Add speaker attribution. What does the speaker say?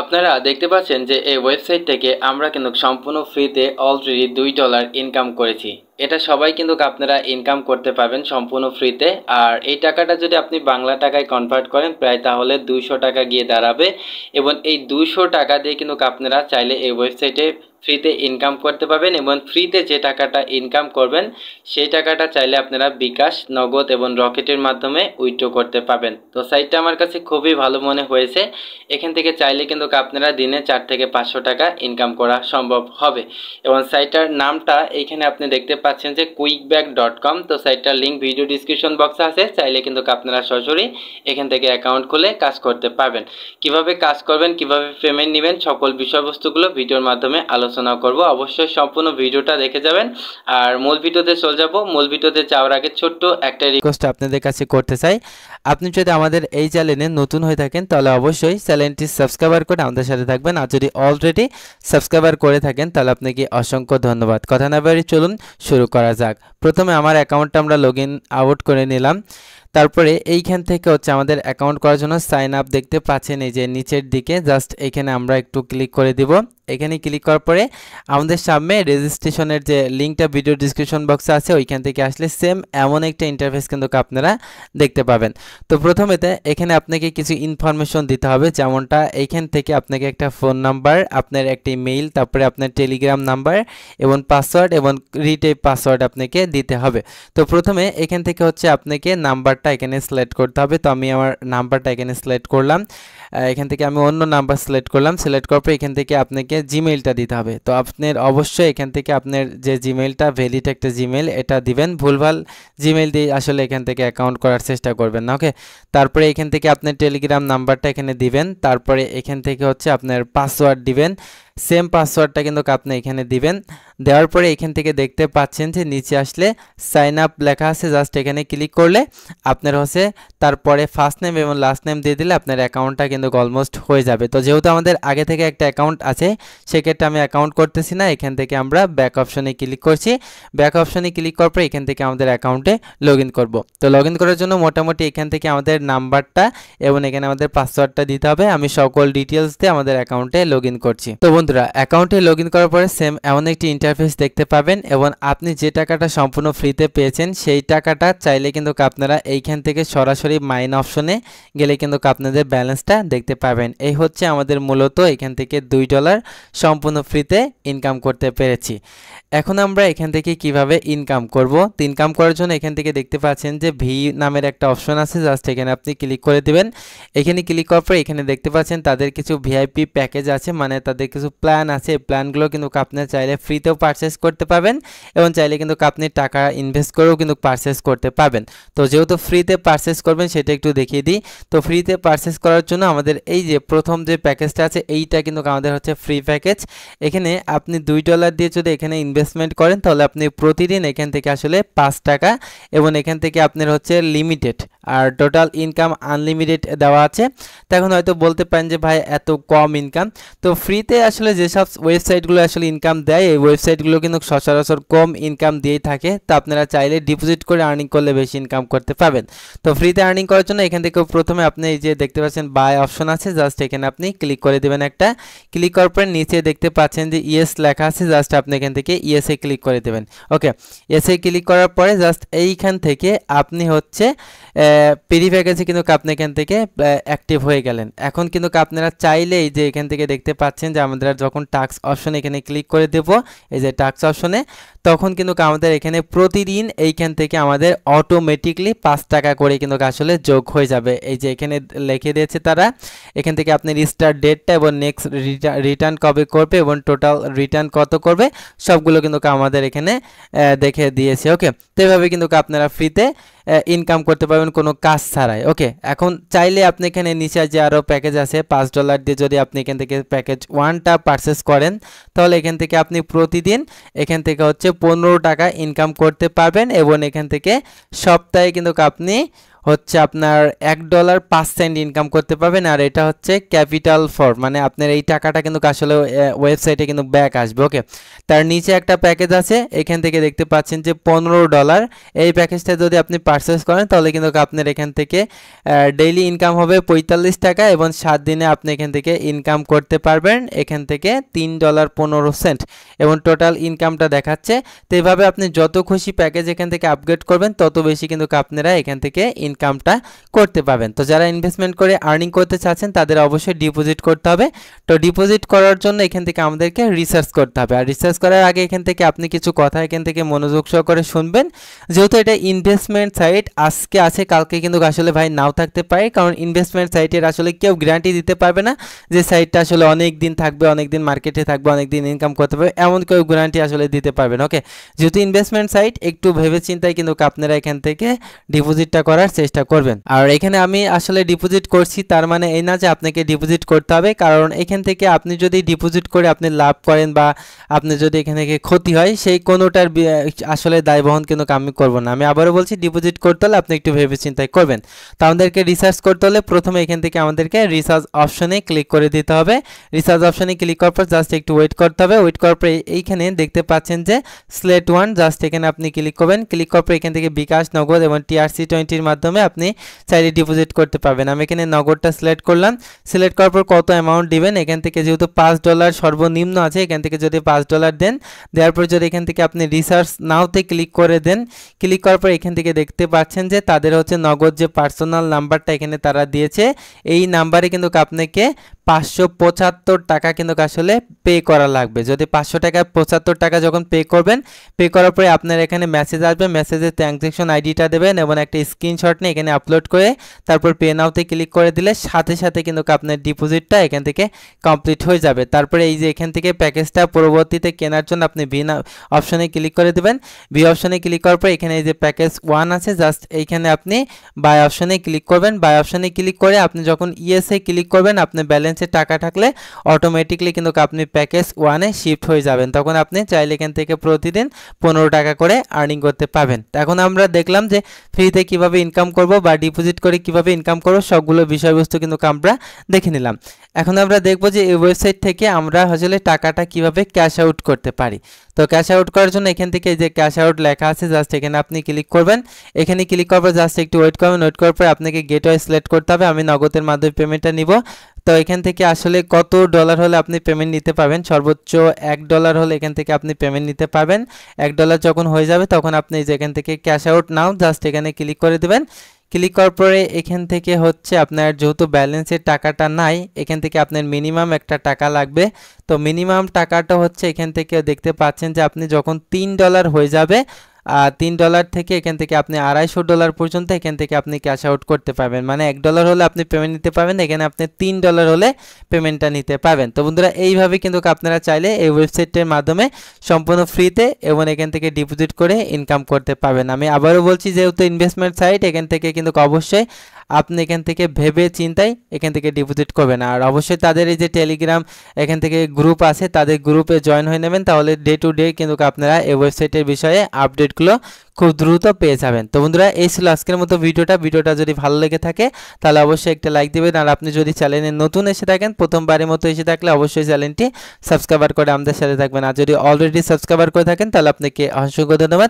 Speaker 1: আপনারা দেখতে পাচ্ছেন যে এই ওয়েবসাইট থেকে আমরা কিন্তু সম্পূর্ণ ফ্রিতে অলরেডি দুই ডলার ইনকাম করেছি এটা সবাই কিন্তু আপনারা ইনকাম করতে পারবেন সম্পূর্ণ ফ্রিতে আর এই টাকাটা যদি আপনি বাংলা টাকায় কনভার্ট করেন প্রায় তাহলে দুইশো টাকা গিয়ে দাঁড়াবে এবং এই দুইশো টাকা দিয়ে কিন্তু আপনারা চাইলে এই ওয়েবসাইটে ফ্রিতে ইনকাম করতে পারবেন এবং ফ্রিতে যে টাকাটা ইনকাম করবেন সেই টাকাটা চাইলে আপনারা বিকাশ নগদ এবং রকেটের মাধ্যমে উইথড্র করতে পাবেন তো সাইটটা আমার কাছে খুবই ভালো মনে হয়েছে এখান থেকে চাইলে কিন্তু আপনারা দিনে চার থেকে পাঁচশো টাকা ইনকাম করা সম্ভব হবে এবং সাইটটার নামটা এখানে আপনি দেখতে পাচ্ছেন যে কুইকব্যাক ডট কম তো সাইটটার লিঙ্ক ভিডিও ডিসক্রিপশন বক্সে আছে চাইলে কিন্তু আপনারা সরাসরি এখান থেকে অ্যাকাউন্ট খুলে কাজ করতে পারবেন কিভাবে কাজ করবেন কিভাবে পেমেন্ট নেবেন সকল বিষয়বস্তুগুলো ভিডিওর মাধ্যমে আলোচনা আলোচনা করব অবশ্যই সম্পূর্ণ ভিডিওটা দেখে যাবেন আর মূল ভিডিওতে চলে যাব মূল ভিডিওতে যাওয়ার আগে ছোট্ট একটা রিকোয়েস্ট আপনাদের কাছে করতে চাই আপনি যদি আমাদের এই চ্যানেলে নতুন হয়ে থাকেন তাহলে অবশ্যই চ্যানেলটি সাবস্ক্রাইবার করে আমাদের সাথে থাকবেন আর যদি অলরেডি সাবস্ক্রাইবার করে থাকেন তাহলে আপনাকে অসংখ্য ধন্যবাদ কথা না বাড়ি চলুন শুরু করা যাক প্রথমে আমার অ্যাকাউন্টটা আমরা লগ ইন আউট করে নিলাম তারপরে এইখান থেকে হচ্ছে আমাদের অ্যাকাউন্ট করার জন্য সাইন আপ দেখতে পাচ্ছেন এই যে নিচের দিকে জাস্ট এখানে আমরা একটু ক্লিক করে দিব এখানে ক্লিক করার পরে আমাদের সামনে রেজিস্ট্রেশনের যে লিঙ্কটা ভিডিও ডিসক্রিপশন বক্সে আছে ওইখান থেকে আসলে সেম এমন একটা ইন্টারফেস কিন্তু আপনারা দেখতে পাবেন তো প্রথমেতে এখানে আপনাকে কিছু ইনফরমেশন দিতে হবে যেমনটা এইখান থেকে আপনাকে একটা ফোন নাম্বার আপনার একটি মেইল তারপরে আপনার টেলিগ্রাম নাম্বার এবং পাসওয়ার্ড এবং রিটেপ পাসওয়ার্ড আপনাকে দিতে হবে তো প্রথমে এখান থেকে হচ্ছে আপনাকে নাম্বারটা এখানে সিলেক্ট করতে হবে তো আমি আমার নাম্বারটা এখানে সিলেক্ট করলাম এখান থেকে আমি অন্য নাম্বার সিলেক্ট করলাম সিলেক্ট করার পর এখান থেকে আপনাকে আপনাকে জিমেইলটা দিতে হবে তো আপনার অবশ্যই এখান থেকে আপনার যে জিমেইলটা ভ্যালিড একটা জিমেইল এটা দিবেন ভুলভাল জিমেইল দিয়ে আসলে এখান থেকে অ্যাকাউন্ট করার চেষ্টা করবেন না ওকে তারপরে এখান থেকে আপনার টেলিগ্রাম নাম্বারটা এখানে দিবেন তারপরে এখান থেকে হচ্ছে আপনার পাসওয়ার্ড দিবেন সেম পাসওয়ার্ডটা কিন্তু আপনি এখানে দিবেন দেওয়ার পরে এখান থেকে দেখতে পাচ্ছেন যে নিচে আসলে সাইন আপ লেখা আছে জাস্ট এখানে ক্লিক করলে আপনার হচ্ছে তারপরে ফার্স্ট নেম এবং লাস্ট নেম দিয়ে দিলে আপনার অ্যাকাউন্টটা কিন্তু অলমোস্ট হয়ে যাবে তো যেহেতু আমাদের আগে থেকে একটা অ্যাকাউন্ট আছে সেক্ষেত্রে আমি অ্যাকাউন্ট করতেছি না এখান থেকে আমরা ব্যাক অপশনে ক্লিক করছি ব্যাক অপশনে ক্লিক করার পরে এখান থেকে আমাদের অ্যাকাউন্টে লগ ইন করবো তো লগ ইন করার জন্য মোটামুটি এখান থেকে আমাদের নাম্বারটা এবং এখানে আমাদের পাসওয়ার্ডটা দিতে হবে আমি সকল ডিটেলস দিয়ে আমাদের অ্যাকাউন্টে লগ ইন করছি তো বন্ধুরা অ্যাকাউন্টে লগ ইন করার পরে সেম এমন একটি ইন্টারফেস দেখতে পাবেন এবং আপনি যে টাকাটা সম্পূর্ণ ফ্রিতে পেয়েছেন সেই টাকাটা চাইলে কিন্তু আপনারা এইখান থেকে সরাসরি মাইন অপশনে গেলে কিন্তু আপনাদের ব্যালেন্সটা দেখতে পাবেন এই হচ্ছে আমাদের মূলত এখান থেকে দুই ডলার সম্পূর্ণ ফ্রিতে ইনকাম করতে পেরেছি এখন আমরা এখান থেকে কিভাবে ইনকাম করব ইনকাম করার জন্য এখান থেকে দেখতে পাচ্ছেন যে ভি নামের একটা অপশন আছে জাস্ট এখানে আপনি ক্লিক করে দেবেন এখানে ক্লিক করার পরে এখানে দেখতে পাচ্ছেন তাদের কিছু ভিআইপি প্যাকেজ আছে মানে তাদের কিছু প্ল্যান আছে প্ল্যানগুলো কিন্তু আপনি চাইলে ফ্রিতেও পারচেস করতে পাবেন এবং চাইলে কিন্তু আপনি টাকা ইনভেস্ট করেও কিন্তু পারচেস করতে পারবেন তো যেহেতু ফ্রিতে পারচেস করবেন সেটা একটু দেখিয়ে দিই তো ফ্রিতে পারচেস করার জন্য আমাদের এই যে প্রথম যে প্যাকেজটা আছে এইটা কিন্তু আমাদের হচ্ছে ফ্রি প্যাকেজ এখানে আপনি দুই ডলার দিয়ে যদি এখানে ইনভেস্টমেন্ট করেন তাহলে আপনি প্রতিদিন এখান থেকে আসলে পাঁচ টাকা এবং এখান থেকে আপনার হচ্ছে লিমিটেড আর টোটাল ইনকাম আনলিমিটেড দেওয়া আছে তখন হয়তো বলতে পারেন যে ভাই এত কম ইনকাম তো ফ্রিতে আসলে আসলে যেসব ওয়েবসাইটগুলো আসলে ইনকাম দেয় এই ওয়েবসাইটগুলো কিন্তু সচরাচর কম ইনকাম দিয়েই থাকে তো আপনারা চাইলে ডিপোজিট করে আর্নিং করলে বেশি ইনকাম করতে পারবেন তো ফ্রিতে আর্নিং করার জন্য এখান থেকে প্রথমে আপনি এই যে দেখতে পাচ্ছেন বাই অপশন আছে জাস্ট এখানে আপনি ক্লিক করে দেবেন একটা ক্লিক করার পরে নিচে দেখতে পাচ্ছেন যে ইয়েস লেখা আছে জাস্ট আপনি এখান থেকে ইয়েসে ক্লিক করে দেবেন ওকে ইয়েসে ক্লিক করার পরে জাস্ট এইখান থেকে আপনি হচ্ছে পেরি গেছে কিন্তু আপনি এখান থেকে অ্যাক্টিভ হয়ে গেলেন এখন কিন্তু আপনারা চাইলেই যে এখান থেকে দেখতে পাচ্ছেন যে আমাদের যখন টাক্স অপশন এখানে ক্লিক করে দেব এই যে টাক্স অপশনে তখন কিন্তু আমাদের এখানে প্রতিদিন এইখান থেকে আমাদের অটোমেটিকলি পাঁচ টাকা করে কিন্তু আসলে যোগ হয়ে যাবে এই যে এখানে লিখে দিয়েছে তারা এখান থেকে আপনি রিস্টার ডেটটা এবং নেক্সট রিটার্ন কবে করবে এবং টোটাল রিটার্ন কত করবে সবগুলো কিন্তু আমাদের এখানে দেখে দিয়েছে ওকে তো এভাবে কিন্তু আপনারা ফ্রিতে ইনকাম করতে পারবেন কোনো কাজ ছাড়াই ওকে এখন চাইলে আপনি এখানে নিচে যে আরও প্যাকেজ আছে পাঁচ ডলার দিয়ে যদি আপনি এখান থেকে প্যাকেজ ওয়ানটা পারচেস করেন তাহলে এখান থেকে আপনি প্রতিদিন এখান থেকে হচ্ছে পনেরো টাকা ইনকাম করতে পারবেন এবং এখান থেকে সপ্তাহে কিন্তু আপনি হচ্ছে আপনার এক ডলার পাঁচ সেন্ট ইনকাম করতে পারবেন আর এটা হচ্ছে ক্যাপিটাল ফর মানে আপনার এই টাকাটা কিন্তু আসলে ওয়েবসাইটে কিন্তু ব্যাক আসবে ওকে তার নিচে একটা প্যাকেজ আছে এখান থেকে দেখতে পাচ্ছেন যে পনেরো ডলার এই প্যাকেজটা যদি আপনি পারচেস করেন তাহলে কিন্তু আপনার এখান থেকে ডেইলি ইনকাম হবে পঁয়তাল্লিশ টাকা এবং সাত দিনে আপনি এখান থেকে ইনকাম করতে পারবেন এখান থেকে তিন ডলার পনেরো সেন্ট এবং টোটাল ইনকামটা দেখাচ্ছে তো এভাবে আপনি যত খুশি প্যাকেজ এখান থেকে আপগ্রেড করবেন তত বেশি কিন্তু আপনারা এখান থেকে ইনকামটা করতে পাবেন তো যারা ইনভেস্টমেন্ট করে আর্নিং করতে চাচ্ছেন তাদের অবশ্যই ডিপোজিট করতে হবে তো ডিপোজিট করার জন্য এখান থেকে আমাদেরকে রিসার্চ করতে হবে আর রিসার্চ করার আগে এখান থেকে আপনি কিছু কথা এখান থেকে মনোযোগ সহকারে শুনবেন যেহেতু এটা ইনভেস্টমেন্ট সাইট আজকে আছে কালকে কিন্তু আসলে ভাই নাও থাকতে পারে কারণ ইনভেস্টমেন্ট সাইটের আসলে কেউ গ্যারান্টি দিতে পারবে না যে সাইটটা আসলে অনেক দিন থাকবে অনেক দিন মার্কেটে থাকবে অনেক দিন ইনকাম করতে পারবে এমন কেউ গ্যারান্টি আসলে দিতে পারবেন ওকে যেহেতু ইনভেস্টমেন্ট সাইট একটু ভেবে চিন্তায় কিন্তু আপনারা এখান থেকে ডিপোজিটটা করার চেষ্টা চেষ্টা করবেন আর এখানে আমি আসলে ডিপোজিট করছি তার মানে এই না যে আপনাকে ডিপোজিট করতে হবে কারণ এখান থেকে আপনি যদি ডিপোজিট করে আপনি লাভ করেন বা আপনি যদি এখান থেকে ক্ষতি হয় সেই কোনোটার আসলে দায় বহন কিন্তু আমি করব না আমি আবারও বলছি ডিপোজিট করতে হলে আপনি একটু ভেবে চিন্তায় করবেন তো আমাদেরকে রিসার্চ করতে হলে প্রথমে এখান থেকে আমাদেরকে রিসার্চ অপশনে ক্লিক করে দিতে হবে রিসার্চ অপশনে ক্লিক করার পর জাস্ট একটু ওয়েট করতে হবে ওয়েট করার পর এইখানে দেখতে পাচ্ছেন যে স্লেট ওয়ান জাস্ট এখানে আপনি ক্লিক করবেন ক্লিক করার পর এখান থেকে বিকাশ নগদ এবং টিআরসি টোয়েন্টির মাধ্যমে মাধ্যমে আপনি চাইলে ডিপোজিট করতে পারবেন আমি এখানে নগদটা সিলেক্ট করলাম সিলেক্ট করার পর কত অ্যামাউন্ট দিবেন এখান থেকে যেহেতু পাঁচ ডলার সর্বনিম্ন আছে এখান থেকে যদি পাঁচ ডলার দেন দেওয়ার পর যদি এখান থেকে আপনি রিসার্চ নাওতে ক্লিক করে দেন ক্লিক করার পর এখান থেকে দেখতে পাচ্ছেন যে তাদের হচ্ছে নগদ যে পার্সোনাল নাম্বারটা এখানে তারা দিয়েছে এই নাম্বারে কিন্তু আপনাকে পাঁচশো পঁচাত্তর টাকা কিন্তু আসলে পে করা লাগবে যদি পাঁচশো টাকা পঁচাত্তর টাকা যখন পে করবেন পে করার পরে আপনার এখানে মেসেজ আসবে মেসেজে ট্রানজ্যাকশন আইডিটা দেবেন এবং একটা স্ক্রিনশট নিয়ে এখানে আপলোড করে তারপর পে নাওতে ক্লিক করে দিলে সাথে সাথে কিন্তু আপনার ডিপোজিটটা এখান থেকে কমপ্লিট হয়ে যাবে তারপরে এই যে এখান থেকে প্যাকেজটা পরবর্তীতে কেনার জন্য আপনি ভি অপশনে ক্লিক করে দেবেন ভি অপশনে ক্লিক করার পরে এখানে এই যে প্যাকেজ ওয়ান আছে জাস্ট এইখানে আপনি বাই অপশনে ক্লিক করবেন বাই অপশনে ক্লিক করে আপনি যখন ইএসএ ক্লিক করবেন আপনার ব্যালেন্স ব্যালেন্সে টাকা থাকলে অটোমেটিকলি কিন্তু আপনি প্যাকেজ ওয়ানে শিফট হয়ে যাবেন তখন আপনি চাইলে এখান থেকে প্রতিদিন পনেরো টাকা করে আর্নিং করতে পাবেন এখন আমরা দেখলাম যে ফ্রিতে কিভাবে ইনকাম করব বা ডিপোজিট করে কিভাবে ইনকাম করবো সবগুলো বিষয়বস্তু কিন্তু আমরা দেখে নিলাম এখন আমরা দেখব যে এই ওয়েবসাইট থেকে আমরা আসলে টাকাটা কিভাবে ক্যাশ আউট করতে পারি তো ক্যাশ আউট করার জন্য এখান থেকে যে ক্যাশ আউট লেখা আছে জাস্ট এখানে আপনি ক্লিক করবেন এখানে ক্লিক করার পর জাস্ট একটু ওয়েট করবেন ওয়েট করার পর আপনাকে গেটওয়ে সিলেক্ট করতে হবে আমি নগদের মাধ্যমে পেমেন্টটা নিব তো এখান থেকে আসলে কত ডলার হলে আপনি পেমেন্ট নিতে পাবেন সর্বোচ্চ এক ডলার হলে এখান থেকে আপনি পেমেন্ট নিতে পাবেন এক ডলার যখন হয়ে যাবে তখন আপনি যে এখান থেকে ক্যাশ আউট নাও জাস্ট এখানে ক্লিক করে দেবেন ক্লিক করার পরে এখান থেকে হচ্ছে আপনার যেহেতু ব্যালেন্সের টাকাটা নাই এখান থেকে আপনার মিনিমাম একটা টাকা লাগবে তো মিনিমাম টাকাটা হচ্ছে এখান থেকে দেখতে পাচ্ছেন যে আপনি যখন তিন ডলার হয়ে যাবে তিন ডলার থেকে এখান থেকে আপনি আড়াইশো ডলার পর্যন্ত এখান থেকে আপনি ক্যাশ আউট করতে পারবেন মানে এক ডলার হলে আপনি পেমেন্ট নিতে পারবেন এখানে আপনি তিন ডলার হলে পেমেন্টটা নিতে পারবেন তো বন্ধুরা এইভাবে কিন্তু আপনারা চাইলে এই ওয়েবসাইটের মাধ্যমে সম্পূর্ণ ফ্রিতে এবং এখান থেকে ডিপোজিট করে ইনকাম করতে পাবেন আমি আবারও বলছি যেহেতু ইনভেস্টমেন্ট সাইট এখান থেকে কিন্তু অবশ্যই আপনি এখান থেকে ভেবে চিন্তায় এখান থেকে ডিপোজিট করবেন আর অবশ্যই তাদের এই যে টেলিগ্রাম এখান থেকে গ্রুপ আছে তাদের গ্রুপে জয়েন হয়ে নেবেন তাহলে ডে টু ডে কিন্তু আপনারা এই ওয়েবসাইটের বিষয়ে আপডেটগুলো খুব দ্রুত পেয়ে যাবেন তো বন্ধুরা এই ছিল আজকের মতো ভিডিওটা ভিডিওটা যদি ভালো লেগে থাকে তাহলে অবশ্যই একটা লাইক দেবেন আর আপনি যদি চ্যানেলে নতুন এসে থাকেন প্রথমবারের মতো এসে থাকলে অবশ্যই চ্যানেলটি সাবস্ক্রাইবার করে আমাদের সাথে থাকবেন আর যদি অলরেডি সাবস্ক্রাইবার করে থাকেন তাহলে আপনাকে অসংখ্য ধন্যবাদ